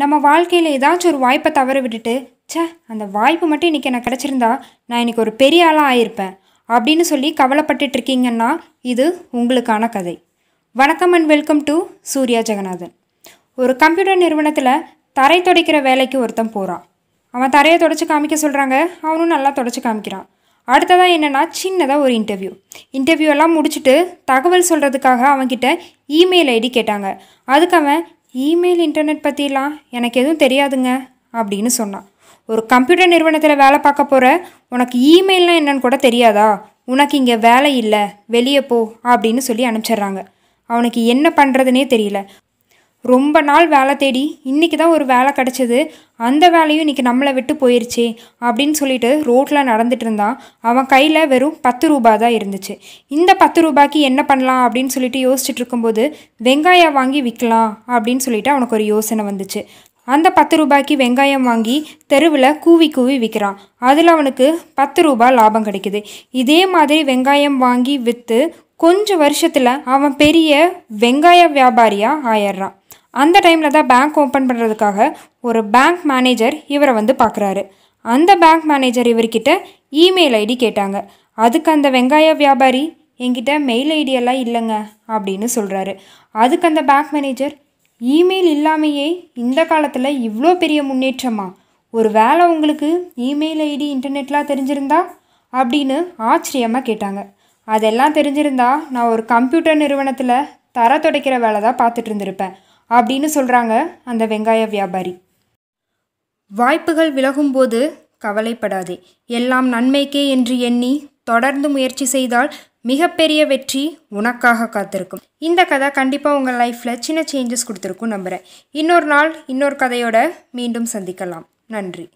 நம்ம வாழ்க்கையில் ஏதாச்சும் ஒரு வாய்ப்பை தவற விட்டுட்டு சே அந்த வாய்ப்பு மட்டும் இன்றைக்கி எனக்கு கிடச்சிருந்தா நான் இன்றைக்கி ஒரு பெரிய ஆளாக ஆயிருப்பேன் அப்படின்னு சொல்லி கவலைப்பட்டு இருக்கீங்கன்னா இது உங்களுக்கான கதை வணக்கம் and welcome to Surya Jeganathan ஒரு கம்ப்யூட்டர் நிறுவனத்தில் தரை துடைக்கிற வேலைக்கு ஒருத்தன் போகிறான் அவன் தரையை தொடச்சி காமிக்க சொல்கிறாங்க அவனும் நல்லா தொடச்சி காமிக்கிறான் அடுத்ததாக என்னென்னா சின்னதாக ஒரு இன்டர்வியூ இன்டர்வியூ எல்லாம் முடிச்சுட்டு தகவல் சொல்கிறதுக்காக அவன்கிட்ட இமெயில் ஐடி கேட்டாங்க அதுக்கு அவன் இமெயில் இன்டர்நெட் பற்றிலாம் எனக்கு எதுவும் தெரியாதுங்க அப்படின்னு சொன்னான் ஒரு கம்ப்யூட்டர் நிறுவனத்தில் வேலை பார்க்க போகிற உனக்கு இமெயில்லாம் என்னன்னு கூட தெரியாதா உனக்கு இங்கே வேலை இல்லை வெளியே போ அப்படின்னு சொல்லி அனுப்பிச்சிட்றாங்க அவனுக்கு என்ன பண்ணுறதுனே தெரியல ரொம்ப நாள் வேலை தேடி இன்றைக்கி தான் ஒரு வேலை கிடச்சிது அந்த வேலையும் இன்றைக்கி நம்மளை விட்டு போயிருச்சே அப்படின்னு சொல்லிட்டு ரோட்டில் நடந்துட்டு இருந்தான் அவன் கையில் வெறும் பத்து ரூபா தான் இருந்துச்சு இந்த பத்து ரூபாய்க்கு என்ன பண்ணலாம் அப்படின்னு சொல்லிட்டு யோசிச்சுட்டு இருக்கும்போது வெங்காயம் வாங்கி விற்கலாம் அப்படின்னு சொல்லிட்டு அவனுக்கு ஒரு யோசனை வந்துச்சு அந்த பத்து ரூபாய்க்கு வெங்காயம் வாங்கி தெருவில் கூவி கூவி விற்கிறான் அதில் அவனுக்கு பத்து ரூபா லாபம் கிடைக்குது இதே மாதிரி வெங்காயம் வாங்கி விற்று கொஞ்சம் வருஷத்தில் அவன் பெரிய வெங்காய வியாபாரியாக ஆயிடுறான் அந்த டைமில் தான் பேங்க் ஓப்பன் பண்ணுறதுக்காக ஒரு பேங்க் மேனேஜர் இவரை வந்து பார்க்குறாரு அந்த பேங்க் மேனேஜர் இவர்கிட்ட இமெயில் ஐடி கேட்டாங்க அதுக்கு அந்த வெங்காய வியாபாரி என்கிட்ட மெயில் ஐடியெல்லாம் இல்லைங்க அப்படின்னு சொல்கிறாரு அதுக்கு அந்த பேங்க் மேனேஜர் இமெயில் இல்லாமையே இந்த காலத்தில் இவ்வளோ பெரிய முன்னேற்றமா ஒரு வேலை உங்களுக்கு இமெயில் ஐடி இன்டர்நெட்லாம் தெரிஞ்சிருந்தா அப்படின்னு ஆச்சரியமாக கேட்டாங்க அதெல்லாம் தெரிஞ்சிருந்தா நான் ஒரு கம்ப்யூட்டர் நிறுவனத்தில் தர துடைக்கிற வேலை தான் பார்த்துட்டு இருந்திருப்பேன் அப்படின்னு சொல்கிறாங்க அந்த வெங்காய வியாபாரி வாய்ப்புகள் விலகும்போது கவலைப்படாதே எல்லாம் நன்மைக்கே என்று எண்ணி தொடர்ந்து முயற்சி செய்தால் மிகப்பெரிய வெற்றி உனக்காக காத்திருக்கும் இந்த கதை கண்டிப்பாக உங்கள் லைஃப்பில் சின்ன சேஞ்சஸ் கொடுத்துருக்கும் நம்புகிறேன் இன்னொரு நாள் இன்னொரு கதையோட மீண்டும் சந்திக்கலாம் நன்றி